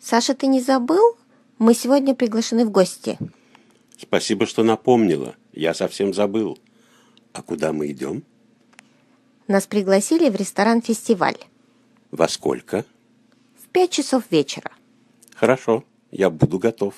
Саша, ты не забыл? Мы сегодня приглашены в гости. Спасибо, что напомнила. Я совсем забыл. А куда мы идем? Нас пригласили в ресторан «Фестиваль». Во сколько? В пять часов вечера. Хорошо, я буду готов.